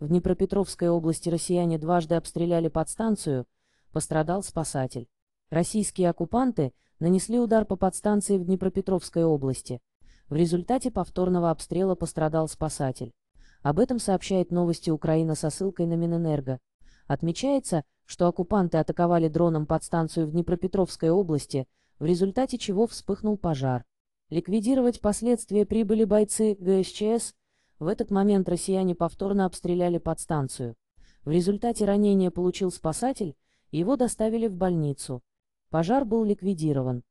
В Днепропетровской области россияне дважды обстреляли подстанцию, пострадал спасатель. Российские оккупанты нанесли удар по подстанции в Днепропетровской области. В результате повторного обстрела пострадал спасатель. Об этом сообщает новости Украина со ссылкой на Минэнерго. Отмечается, что оккупанты атаковали дроном подстанцию в Днепропетровской области, в результате чего вспыхнул пожар. Ликвидировать последствия прибыли бойцы ГСЧС в этот момент россияне повторно обстреляли подстанцию. В результате ранения получил спасатель, его доставили в больницу. Пожар был ликвидирован.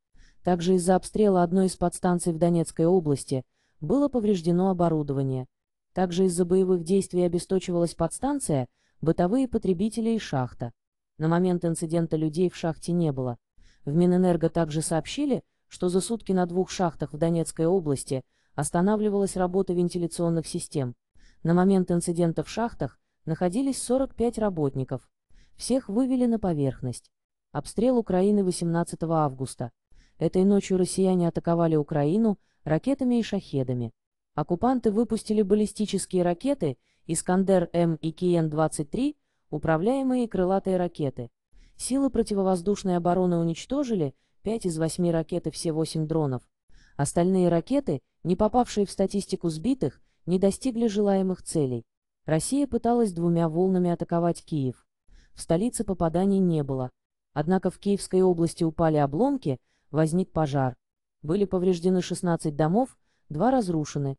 Также из-за обстрела одной из подстанций в Донецкой области было повреждено оборудование. Также из-за боевых действий обесточивалась подстанция, бытовые потребители и шахта. На момент инцидента людей в шахте не было. В Минэнерго также сообщили, что за сутки на двух шахтах в Донецкой области – останавливалась работа вентиляционных систем. На момент инцидента в шахтах находились 45 работников. Всех вывели на поверхность. Обстрел Украины 18 августа. Этой ночью россияне атаковали Украину ракетами и шахедами. Оккупанты выпустили баллистические ракеты «Искандер-М» и «Киен-23», управляемые крылатые ракеты. Силы противовоздушной обороны уничтожили 5 из 8 ракет и все 8 дронов. Остальные ракеты, не попавшие в статистику сбитых, не достигли желаемых целей. Россия пыталась двумя волнами атаковать Киев. В столице попаданий не было. Однако в Киевской области упали обломки, возник пожар. Были повреждены 16 домов, два разрушены,